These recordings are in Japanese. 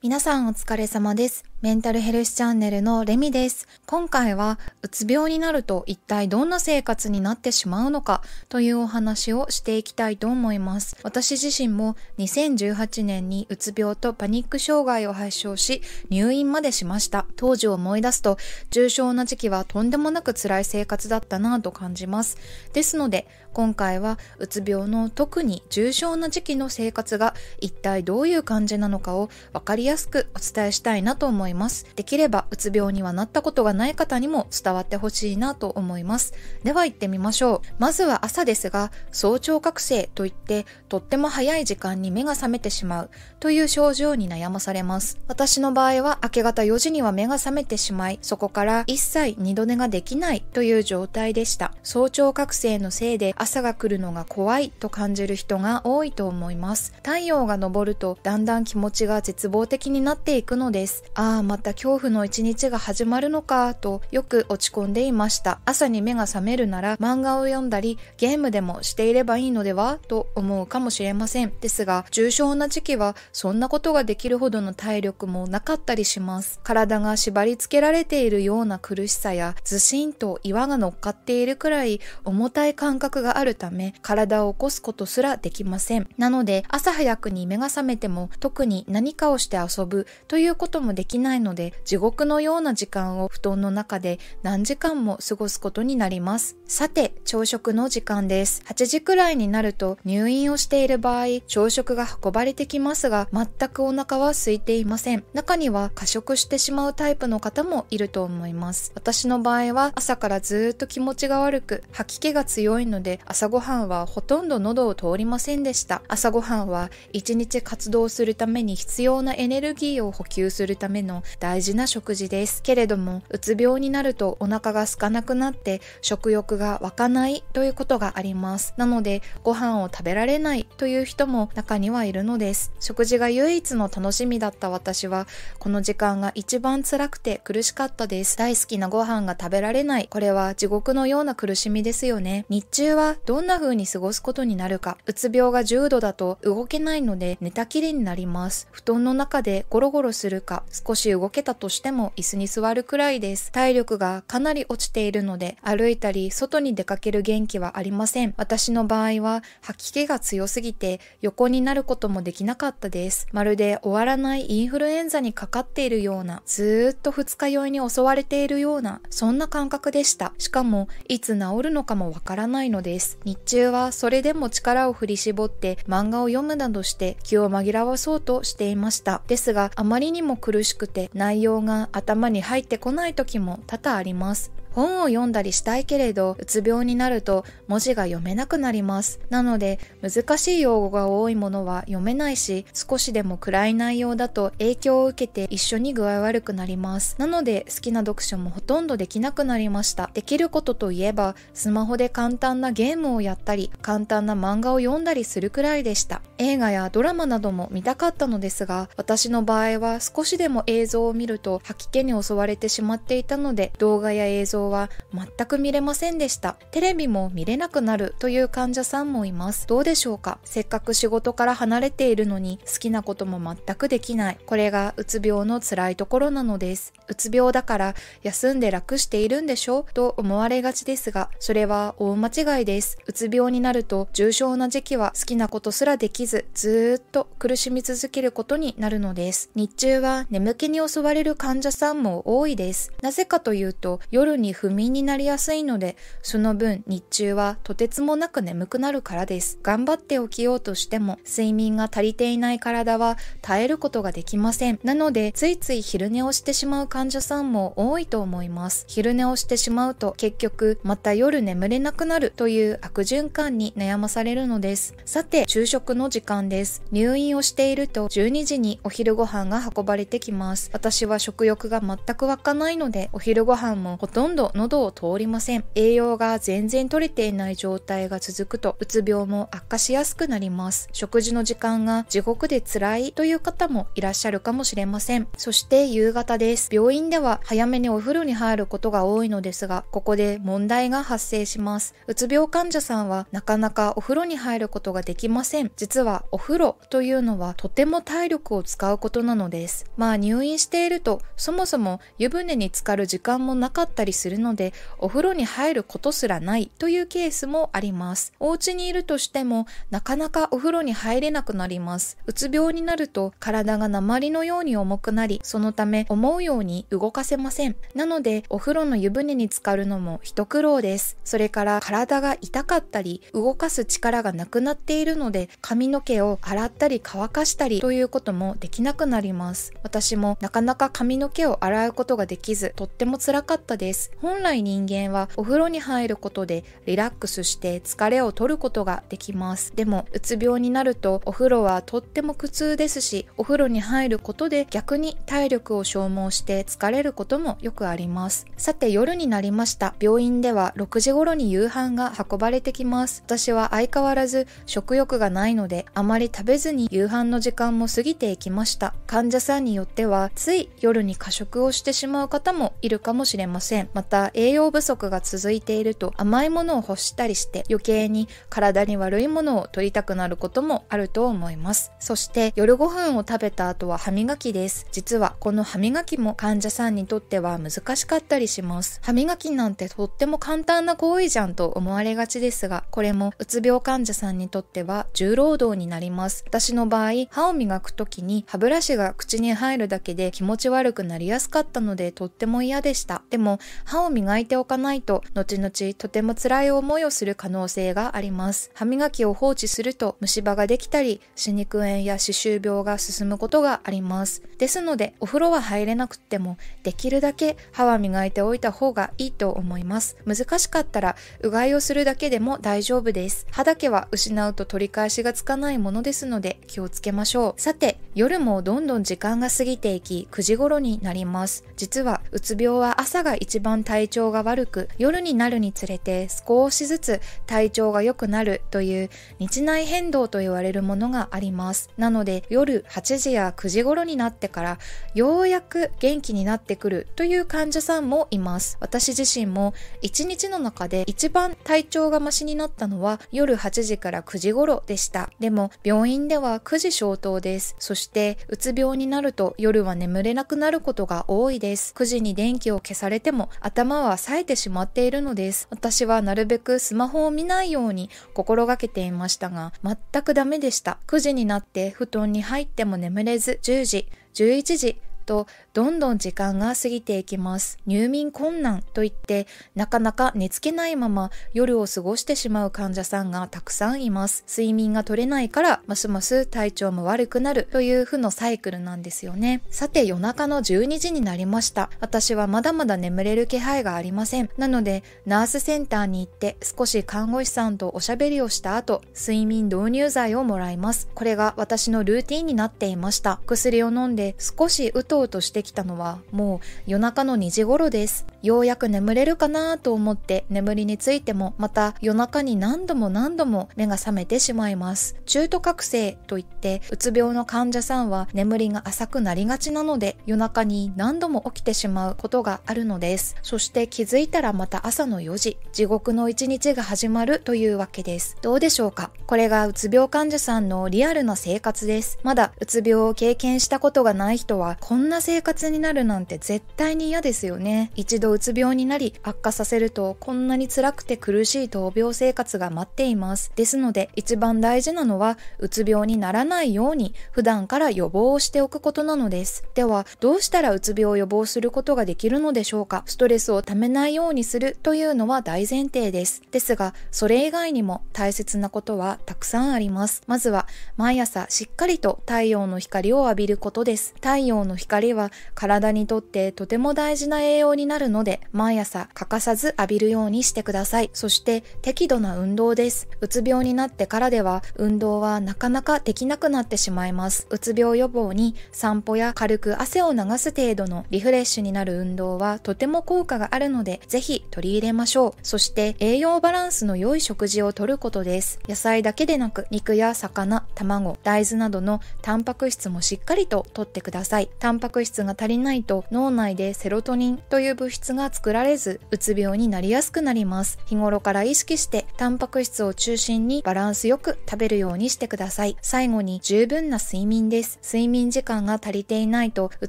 皆さんお疲れ様です。メンタルヘルスチャンネルのレミです。今回は、うつ病になると一体どんな生活になってしまうのかというお話をしていきたいと思います。私自身も2018年にうつ病とパニック障害を発症し、入院までしました。当時を思い出すと、重症な時期はとんでもなく辛い生活だったなぁと感じます。ですので、今回はうつ病の特に重症な時期の生活が一体どういう感じなのかをわかりやすくお伝えしたいなと思います。思います。できれば、うつ病にはなったことがない方にも伝わってほしいなと思います。では行ってみましょう。まずは朝ですが、早朝覚醒といって、とっても早い時間に目が覚めてしまうという症状に悩まされます。私の場合は、明け方4時には目が覚めてしまい、そこから一切二度寝ができないという状態でした。早朝覚醒のせいで朝が来るのが怖いと感じる人が多いと思います。太陽が昇るとだんだん気持ちが絶望的になっていくのです。ああまた恐怖の一日が始まるのか、とよく落ち込んでいました。朝に目が覚めるなら漫画を読んだり、ゲームでもしていればいいのではと思うかもしれません。ですが、重症な時期はそんなことができるほどの体力もなかったりします。体が縛り付けられているような苦しさや、ずしんと岩が乗っかっているくらい重たい感覚があるため、体を起こすことすらできません。なので、朝早くに目が覚めても特に何かをして遊ぶということもできないないので、地獄のような時間を布団の中で何時間も過ごすことになります。さて、朝食の時間です。8時くらいになると入院をしている場合、朝食が運ばれてきますが、全くお腹は空いていません。中には過食してしまうタイプの方もいると思います。私の場合は朝からずっと気持ちが悪く、吐き気が強いので、朝ごはんはほとんど喉を通りませんでした。朝ごはんは一日活動するために必要なエネルギーを補給するための大事な食事ですけれどもうつ病になるとお腹が空かなくなって食欲が湧かないということがありますなのでご飯を食べられないという人も中にはいるのです食事が唯一の楽しみだった私はこの時間が一番辛くて苦しかったです大好きなご飯が食べられないこれは地獄のような苦しみですよね日中はどんな風に過ごすことになるかうつ病が重度だと動けないので寝たきりになります布団の中でゴロゴロするか少し動けたとしても椅子に座るくらいです。体力がかなり落ちているので、歩いたり外に出かける元気はありません。私の場合は吐き気が強すぎて横になることもできなかったです。まるで終わらないインフルエンザにかかっているような、ずーっと二日酔いに襲われているような、そんな感覚でした。しかも、いつ治るのかもわからないのです。日中はそれでも力を振り絞って漫画を読むなどして気を紛らわそうとしていました。ですが、あまりにも苦しくてて内容が頭に入ってこない時も多々あります。本を読んだりしたいけれど、うつ病になると文字が読めなくなります。なので、難しい用語が多いものは読めないし、少しでも暗い内容だと影響を受けて一緒に具合悪くなります。なので、好きな読書もほとんどできなくなりました。できることといえば、スマホで簡単なゲームをやったり、簡単な漫画を読んだりするくらいでした。映画やドラマなども見たかったのですが、私の場合は少しでも映像を見ると吐き気に襲われてしまっていたので、動画や映像をは全く見れませんでした。テレビも見れなくなるという患者さんもいます。どうでしょうかせっかく仕事から離れているのに好きなことも全くできない。これがうつ病の辛いところなのです。うつ病だから休んで楽しているんでしょと思われがちですが、それは大間違いです。うつ病になると重症な時期は好きなことすらできず、ずっと苦しみ続けることになるのです。日中は眠気に襲われる患者さんも多いです。なぜかというと、夜に不眠になりやすいので、その分日中はとてつもなく眠くなるからです。頑張って起きようとしても、睡眠が足りていない体は耐えることができません。なので、ついつい昼寝をしてしまう患者さんも多いと思います。昼寝をしてしまうと、結局また夜眠れなくなるという悪循環に悩まされるのです。さて、昼食の時間です。入院をしていると12時にお昼ご飯が運ばれてきます。私は食欲が全く湧かないので、お昼ご飯もほとんどど喉を通りません。栄養が全然取れていない状態が続くと、うつ病も悪化しやすくなります。食事の時間が地獄で辛いという方もいらっしゃるかもしれません。そして夕方です。病院では早めにお風呂に入ることが多いのですが、ここで問題が発生します。うつ病患者さんはなかなかお風呂に入ることができません。実はお風呂というのはとても体力を使うことなのです。まあ入院しているとそもそも湯船に浸かる時間もなかったりするするので、お風呂に入ることすらないというケースもあります。お家にいるとしても、なかなかお風呂に入れなくなります。うつ病になると体が鉛のように重くなり、そのため思うように動かせません。なので、お風呂の湯船に浸かるのも一苦労です。それから体が痛かったり、動かす力がなくなっているので、髪の毛を洗ったり乾かしたりということもできなくなります。私もなかなか髪の毛を洗うことができず、とっても辛かったです。本来人間はお風呂に入ることでリラックスして疲れを取ることができますでもうつ病になるとお風呂はとっても苦痛ですしお風呂に入ることで逆に体力を消耗して疲れることもよくありますさて夜になりました病院では6時頃に夕飯が運ばれてきます私は相変わらず食欲がないのであまり食べずに夕飯の時間も過ぎていきました患者さんによってはつい夜に過食をしてしまう方もいるかもしれませんた栄養不足が続いていると甘いものを欲したりして余計に体に悪いものを取りたくなることもあると思いますそして夜ご飯を食べた後は歯磨きです実はこの歯磨きも患者さんにとっては難しかったりします歯磨きなんてとっても簡単な行為じゃんと思われがちですがこれもうつ病患者さんにとっては重労働になります私の場合歯を磨く時に歯ブラシが口に入るだけで気持ち悪くなりやすかったのでとっても嫌でしたでも歯歯を磨いておかないと、後々とても辛い思いをする可能性があります。歯磨きを放置すると虫歯ができたり、歯肉炎や歯周病が進むことがあります。ですので、お風呂は入れなくっても、できるだけ歯は磨いておいた方がいいと思います。難しかったら、うがいをするだけでも大丈夫です。歯だけは失うと取り返しがつかないものですので、気をつけましょう。さて、夜もどんどん時間が過ぎていき、9時頃になります。実は、うつ病は朝が一番体調が悪く夜になるにつれて少しずつ体調が良くなるという日内変動と言われるものがありますなので夜8時や9時頃になってからようやく元気になってくるという患者さんもいます私自身も1日の中で一番体調がマシになったのは夜8時から9時頃でしたでも病院では9時消灯ですそしてうつ病になると夜は眠れなくなることが多いです9時に電気を消されても頭は冴えてしまっているのです。私はなるべくスマホを見ないように心がけていましたが、全くダメでした。9時になって布団に入っても眠れず、10時、11時、とどんどん時間が過ぎていきます入眠困難といってなかなか寝つけないまま夜を過ごしてしまう患者さんがたくさんいます睡眠が取れないからますます体調も悪くなるという負のサイクルなんですよねさて夜中の12時になりました私はまだまだ眠れる気配がありませんなのでナースセンターに行って少し看護師さんとおしゃべりをした後睡眠導入剤をもらいますこれが私のルーティンになっていました薬を飲んで少しうとうとしてきたのはもう夜中の2時頃です。ようやく眠れるかなと思って眠りについてもまた夜中に何度も何度も目が覚めてしまいます。中途覚醒といってうつ病の患者さんは眠りが浅くなりがちなので夜中に何度も起きてしまうことがあるのです。そして気づいたらまた朝の4時、地獄の1日が始まるというわけです。どうでしょうかこれがうつ病患者さんのリアルな生活です。まだうつ病を経験したことがない人はこんな生活になるなんて絶対に嫌ですよね。一度うつ病になり悪化させるとこんなに辛くて苦しい闘病生活が待っています。ですので一番大事なのはうつ病にならないように普段から予防をしておくことなのです。ではどうしたらうつ病を予防することができるのでしょうかストレスをためないようにするというのは大前提です。ですがそれ以外にも大切なことはたくさんあります。まずは毎朝しっかりと太陽の光を浴びることです。太陽の光光は体にとってとても大事な栄養になるので、毎朝欠かさず浴びるようにしてください。そして適度な運動です。うつ病になってからでは運動はなかなかできなくなってしまいます。うつ病予防に散歩や軽く汗を流す程度のリフレッシュになる運動はとても効果があるので、ぜひ取り入れましょう。そして栄養バランスの良い食事をとることです。野菜だけでなく肉や魚、卵、大豆などのタンパク質もしっかりととってください。タンンパク質が足りないと脳内でセロトニンという物質が作られずうつ病になりやすくなります日頃から意識してタンパク質を中心にバランスよく食べるようにしてください最後に十分な睡眠です睡眠時間が足りていないとう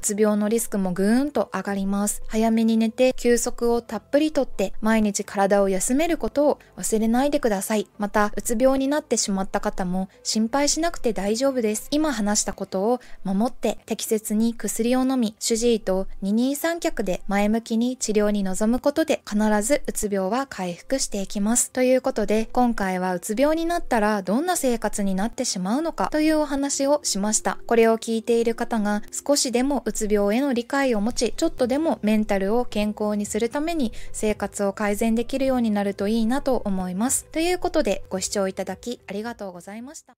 つ病のリスクもぐーんと上がります早めに寝て休息をたっぷりとって毎日体を休めることを忘れないでくださいまたうつ病になってしまった方も心配しなくて大丈夫です今話したことを守って適切に薬薬を飲み、主治医と二人三脚で前向きに治療に臨むことで必ずうつ病は回復していきます。ということで、今回はうつ病になったらどんな生活になってしまうのかというお話をしました。これを聞いている方が少しでもうつ病への理解を持ち、ちょっとでもメンタルを健康にするために生活を改善できるようになるといいなと思います。ということで、ご視聴いただきありがとうございました。